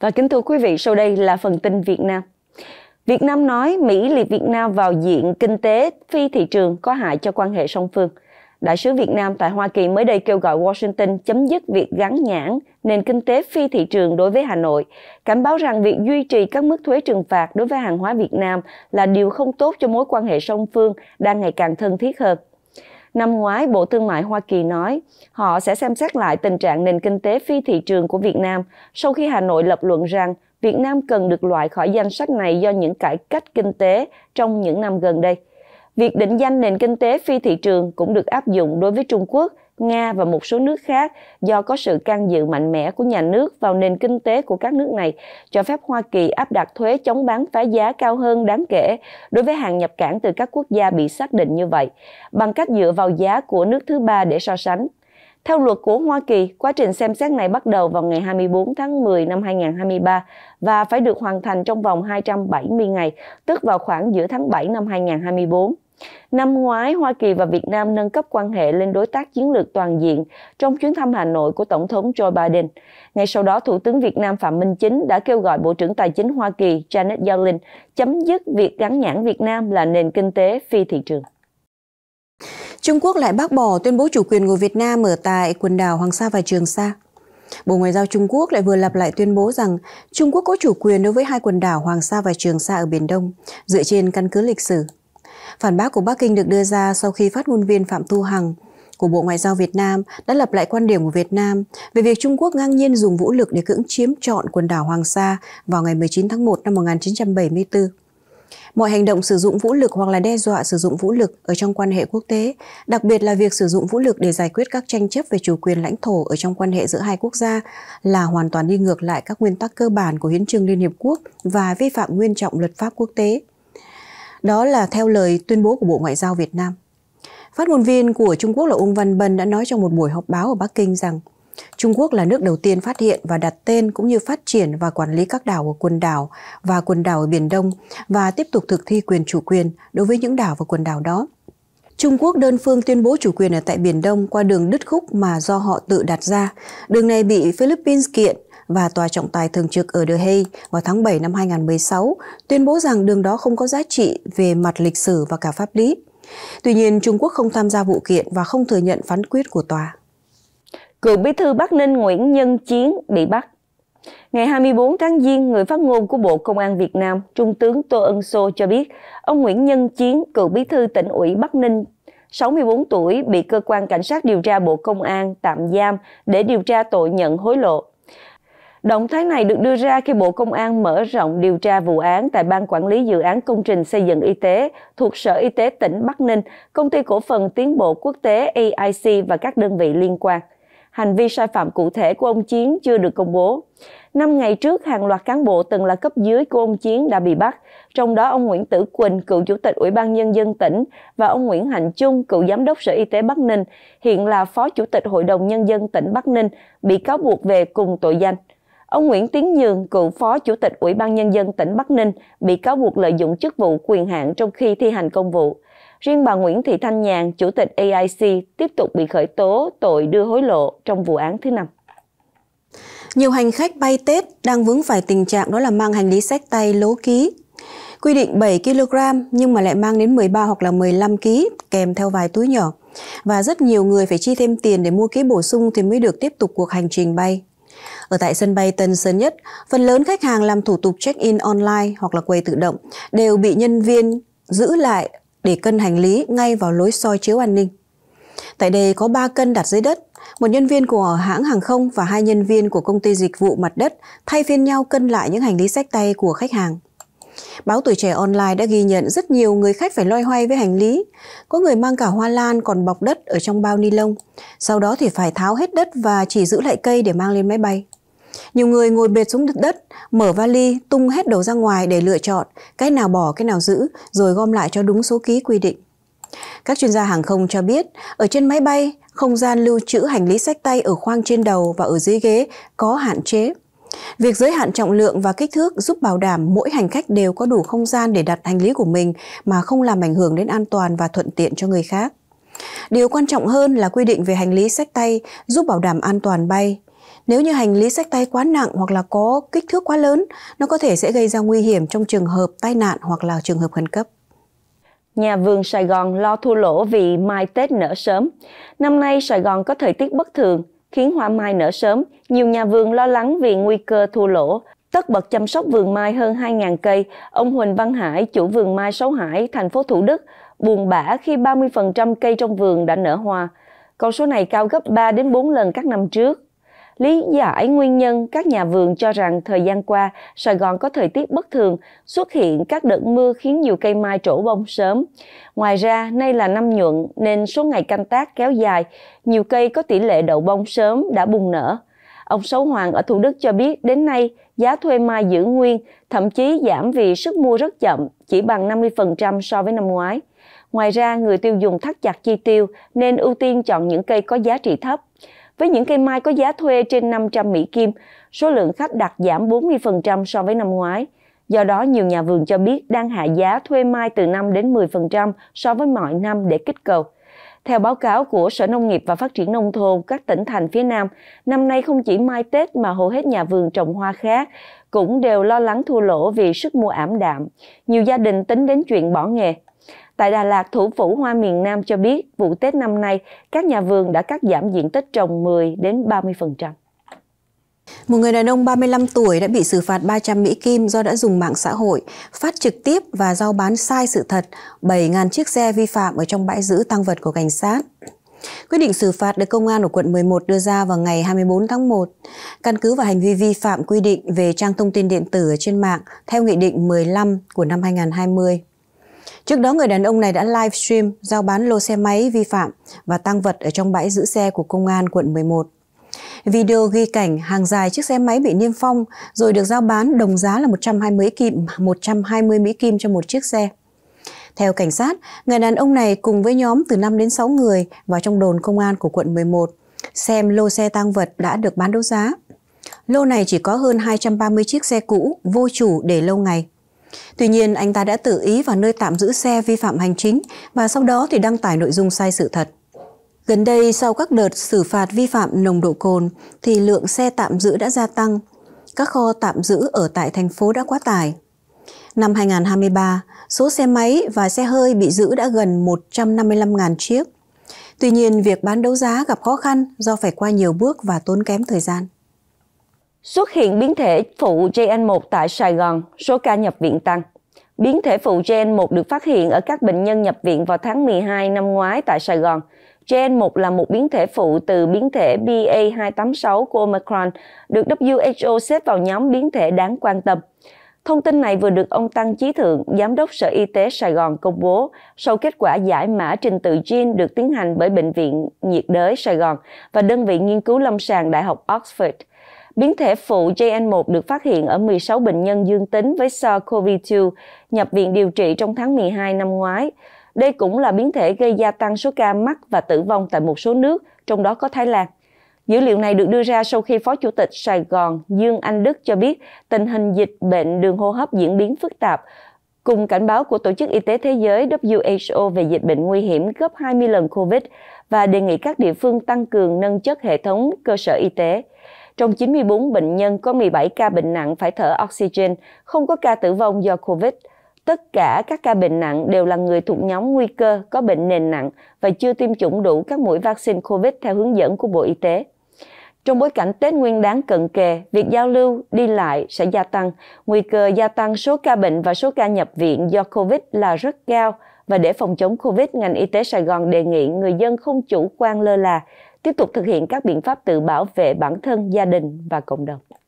Và kính thưa quý vị, sau đây là phần tin Việt Nam. Việt Nam nói Mỹ liệt Việt Nam vào diện kinh tế phi thị trường có hại cho quan hệ song phương. Đại sứ Việt Nam tại Hoa Kỳ mới đây kêu gọi Washington chấm dứt việc gắn nhãn nền kinh tế phi thị trường đối với Hà Nội, cảnh báo rằng việc duy trì các mức thuế trừng phạt đối với hàng hóa Việt Nam là điều không tốt cho mối quan hệ song phương đang ngày càng thân thiết hơn. Năm ngoái, Bộ Thương mại Hoa Kỳ nói họ sẽ xem xét lại tình trạng nền kinh tế phi thị trường của Việt Nam sau khi Hà Nội lập luận rằng Việt Nam cần được loại khỏi danh sách này do những cải cách kinh tế trong những năm gần đây. Việc định danh nền kinh tế phi thị trường cũng được áp dụng đối với Trung Quốc Nga và một số nước khác do có sự can dự mạnh mẽ của nhà nước vào nền kinh tế của các nước này, cho phép Hoa Kỳ áp đặt thuế chống bán phá giá cao hơn đáng kể đối với hàng nhập cảng từ các quốc gia bị xác định như vậy, bằng cách dựa vào giá của nước thứ ba để so sánh. Theo luật của Hoa Kỳ, quá trình xem xét này bắt đầu vào ngày 24 tháng 10 năm 2023 và phải được hoàn thành trong vòng 270 ngày, tức vào khoảng giữa tháng 7 năm 2024. Năm ngoái, Hoa Kỳ và Việt Nam nâng cấp quan hệ lên đối tác chiến lược toàn diện trong chuyến thăm Hà Nội của Tổng thống Joe Biden. Ngay sau đó, Thủ tướng Việt Nam Phạm Minh Chính đã kêu gọi Bộ trưởng Tài chính Hoa Kỳ Janet Yellen chấm dứt việc gắn nhãn Việt Nam là nền kinh tế phi thị trường. Trung Quốc lại bác bỏ tuyên bố chủ quyền của Việt Nam ở tại quần đảo Hoàng Sa và Trường Sa. Bộ Ngoại giao Trung Quốc lại vừa lặp lại tuyên bố rằng Trung Quốc có chủ quyền đối với hai quần đảo Hoàng Sa và Trường Sa ở Biển Đông, dựa trên căn cứ lịch sử Phản bác của Bắc Kinh được đưa ra sau khi phát ngôn viên Phạm Thu Hằng của Bộ Ngoại giao Việt Nam đã lập lại quan điểm của Việt Nam về việc Trung Quốc ngang nhiên dùng vũ lực để cưỡng chiếm trọn quần đảo Hoàng Sa vào ngày 19 tháng 1 năm 1974. Mọi hành động sử dụng vũ lực hoặc là đe dọa sử dụng vũ lực ở trong quan hệ quốc tế, đặc biệt là việc sử dụng vũ lực để giải quyết các tranh chấp về chủ quyền lãnh thổ ở trong quan hệ giữa hai quốc gia là hoàn toàn đi ngược lại các nguyên tắc cơ bản của hiến trương Liên hiệp quốc và vi phạm nguyên trọng luật pháp quốc tế. Đó là theo lời tuyên bố của Bộ Ngoại giao Việt Nam. Phát ngôn viên của Trung Quốc là Ung Văn Bân đã nói trong một buổi họp báo ở Bắc Kinh rằng Trung Quốc là nước đầu tiên phát hiện và đặt tên cũng như phát triển và quản lý các đảo ở quần đảo và quần đảo ở Biển Đông và tiếp tục thực thi quyền chủ quyền đối với những đảo và quần đảo đó. Trung Quốc đơn phương tuyên bố chủ quyền ở tại Biển Đông qua đường đứt khúc mà do họ tự đặt ra. Đường này bị Philippines kiện và Tòa trọng tài thường trực ở The Hague vào tháng 7 năm 2016 tuyên bố rằng đường đó không có giá trị về mặt lịch sử và cả pháp lý. Tuy nhiên, Trung Quốc không tham gia vụ kiện và không thừa nhận phán quyết của tòa. Cựu bí thư Bắc Ninh Nguyễn Nhân Chiến bị bắt Ngày 24 tháng Giêng, người phát ngôn của Bộ Công an Việt Nam, Trung tướng Tô Ân Sô cho biết, ông Nguyễn Nhân Chiến, cựu bí thư tỉnh ủy Bắc Ninh, 64 tuổi, bị cơ quan cảnh sát điều tra Bộ Công an tạm giam để điều tra tội nhận hối lộ. Động thái này được đưa ra khi Bộ Công an mở rộng điều tra vụ án tại Ban Quản lý Dự án Công trình Xây dựng Y tế thuộc Sở Y tế tỉnh Bắc Ninh, Công ty Cổ phần Tiến bộ Quốc tế AIC và các đơn vị liên quan. Hành vi sai phạm cụ thể của ông Chiến chưa được công bố. Năm ngày trước, hàng loạt cán bộ từng là cấp dưới của ông Chiến đã bị bắt, trong đó ông Nguyễn Tử Quỳnh, cựu chủ tịch Ủy ban Nhân dân tỉnh và ông Nguyễn Hạnh Trung, cựu giám đốc Sở Y tế Bắc Ninh, hiện là phó chủ tịch Hội đồng Nhân dân tỉnh Bắc Ninh, bị cáo buộc về cùng tội danh. Ông Nguyễn Tiến Nhường, cựu Phó Chủ tịch Ủy ban Nhân dân tỉnh Bắc Ninh, bị cáo buộc lợi dụng chức vụ quyền hạn trong khi thi hành công vụ. Riêng bà Nguyễn Thị Thanh Nhàn, Chủ tịch AIC, tiếp tục bị khởi tố tội đưa hối lộ trong vụ án thứ năm. Nhiều hành khách bay Tết đang vướng phải tình trạng đó là mang hành lý sách tay lố ký. Quy định 7 kg nhưng mà lại mang đến 13 hoặc là 15 kg kèm theo vài túi nhỏ. Và rất nhiều người phải chi thêm tiền để mua ký bổ sung thì mới được tiếp tục cuộc hành trình bay. Ở tại sân bay Tân Sơn Nhất, phần lớn khách hàng làm thủ tục check-in online hoặc là quầy tự động đều bị nhân viên giữ lại để cân hành lý ngay vào lối soi chiếu an ninh. Tại đây có 3 cân đặt dưới đất, một nhân viên của hãng hàng không và hai nhân viên của công ty dịch vụ mặt đất thay phiên nhau cân lại những hành lý sách tay của khách hàng. Báo Tuổi Trẻ Online đã ghi nhận rất nhiều người khách phải loay hoay với hành lý. Có người mang cả hoa lan còn bọc đất ở trong bao ni lông. Sau đó thì phải tháo hết đất và chỉ giữ lại cây để mang lên máy bay. Nhiều người ngồi bệt xuống đất, mở vali, tung hết đồ ra ngoài để lựa chọn, cái nào bỏ, cái nào giữ, rồi gom lại cho đúng số ký quy định. Các chuyên gia hàng không cho biết, ở trên máy bay, không gian lưu trữ hành lý sách tay ở khoang trên đầu và ở dưới ghế có hạn chế. Việc giới hạn trọng lượng và kích thước giúp bảo đảm mỗi hành khách đều có đủ không gian để đặt hành lý của mình mà không làm ảnh hưởng đến an toàn và thuận tiện cho người khác. Điều quan trọng hơn là quy định về hành lý sách tay giúp bảo đảm an toàn bay. Nếu như hành lý sách tay quá nặng hoặc là có kích thước quá lớn, nó có thể sẽ gây ra nguy hiểm trong trường hợp tai nạn hoặc là trường hợp khẩn cấp. Nhà vườn Sài Gòn lo thua lỗ vì mai Tết nở sớm. Năm nay Sài Gòn có thời tiết bất thường, khiến hoa mai nở sớm. Nhiều nhà vườn lo lắng vì nguy cơ thua lỗ. Tất bật chăm sóc vườn mai hơn 2.000 cây, ông Huỳnh Văn Hải, chủ vườn mai Sáu Hải, thành phố Thủ Đức, buồn bã khi 30% cây trong vườn đã nở hoa. Con số này cao gấp 3 đến 4 lần các năm trước lý giải nguyên nhân các nhà vườn cho rằng thời gian qua Sài Gòn có thời tiết bất thường, xuất hiện các đợt mưa khiến nhiều cây mai trổ bông sớm. Ngoài ra, nay là năm nhuận nên số ngày canh tác kéo dài, nhiều cây có tỷ lệ đậu bông sớm đã bùng nở. Ông Sáu Hoàng ở Thủ Đức cho biết đến nay giá thuê mai giữ nguyên, thậm chí giảm vì sức mua rất chậm, chỉ bằng 50% so với năm ngoái. Ngoài ra, người tiêu dùng thắt chặt chi tiêu nên ưu tiên chọn những cây có giá trị thấp. Với những cây mai có giá thuê trên 500 Mỹ Kim, số lượng khách đặt giảm 40% so với năm ngoái. Do đó, nhiều nhà vườn cho biết đang hạ giá thuê mai từ 5 đến 10% so với mọi năm để kích cầu. Theo báo cáo của Sở Nông nghiệp và Phát triển Nông thôn các tỉnh thành phía Nam, năm nay không chỉ mai Tết mà hầu hết nhà vườn trồng hoa khác cũng đều lo lắng thua lỗ vì sức mua ảm đạm. Nhiều gia đình tính đến chuyện bỏ nghề, Tại Đà Lạt, thủ phủ hoa miền Nam cho biết vụ Tết năm nay, các nhà vườn đã cắt giảm diện tích trồng 10 đến 30%. Một người đàn ông 35 tuổi đã bị xử phạt 300 Mỹ Kim do đã dùng mạng xã hội, phát trực tiếp và giao bán sai sự thật 7.000 chiếc xe vi phạm ở trong bãi giữ tăng vật của cảnh sát. Quyết định xử phạt được Công an ở quận 11 đưa ra vào ngày 24 tháng 1, căn cứ vào hành vi vi phạm quy định về trang thông tin điện tử trên mạng theo Nghị định 15 của năm 2020. Trước đó, người đàn ông này đã livestream giao bán lô xe máy vi phạm và tăng vật ở trong bãi giữ xe của Công an quận 11. Video ghi cảnh hàng dài chiếc xe máy bị niêm phong rồi được giao bán đồng giá là 120 kim, 120 Mỹ Kim cho một chiếc xe. Theo cảnh sát, người đàn ông này cùng với nhóm từ 5 đến 6 người vào trong đồn công an của quận 11 xem lô xe tăng vật đã được bán đấu giá. Lô này chỉ có hơn 230 chiếc xe cũ vô chủ để lâu ngày. Tuy nhiên, anh ta đã tự ý vào nơi tạm giữ xe vi phạm hành chính và sau đó thì đăng tải nội dung sai sự thật. Gần đây, sau các đợt xử phạt vi phạm nồng độ cồn, thì lượng xe tạm giữ đã gia tăng. Các kho tạm giữ ở tại thành phố đã quá tải. Năm 2023, số xe máy và xe hơi bị giữ đã gần 155.000 chiếc. Tuy nhiên, việc bán đấu giá gặp khó khăn do phải qua nhiều bước và tốn kém thời gian. Xuất hiện biến thể phụ JN1 tại Sài Gòn, số ca nhập viện tăng. Biến thể phụ JN1 được phát hiện ở các bệnh nhân nhập viện vào tháng 12 năm ngoái tại Sài Gòn. JN1 là một biến thể phụ từ biến thể BA286 của Omicron, được WHO xếp vào nhóm biến thể đáng quan tâm. Thông tin này vừa được ông Tăng Chí Thượng, Giám đốc Sở Y tế Sài Gòn công bố sau kết quả giải mã trình tự gen được tiến hành bởi Bệnh viện nhiệt đới Sài Gòn và đơn vị nghiên cứu lâm sàng Đại học Oxford – Biến thể phụ JN1 được phát hiện ở 16 bệnh nhân dương tính với SARS-CoV-2 nhập viện điều trị trong tháng 12 năm ngoái. Đây cũng là biến thể gây gia tăng số ca mắc và tử vong tại một số nước, trong đó có Thái Lan. Dữ liệu này được đưa ra sau khi Phó Chủ tịch Sài Gòn Dương Anh Đức cho biết tình hình dịch bệnh đường hô hấp diễn biến phức tạp, cùng cảnh báo của Tổ chức Y tế Thế giới WHO về dịch bệnh nguy hiểm gấp 20 lần COVID và đề nghị các địa phương tăng cường nâng chất hệ thống cơ sở y tế. Trong 94 bệnh nhân có 17 ca bệnh nặng phải thở oxygen, không có ca tử vong do COVID. Tất cả các ca bệnh nặng đều là người thuộc nhóm nguy cơ có bệnh nền nặng và chưa tiêm chủng đủ các mũi vaccine COVID theo hướng dẫn của Bộ Y tế. Trong bối cảnh Tết Nguyên đáng cận kề, việc giao lưu, đi lại sẽ gia tăng. Nguy cơ gia tăng số ca bệnh và số ca nhập viện do COVID là rất cao. Và để phòng chống COVID, ngành y tế Sài Gòn đề nghị người dân không chủ quan lơ là, tiếp tục thực hiện các biện pháp tự bảo vệ bản thân, gia đình và cộng đồng.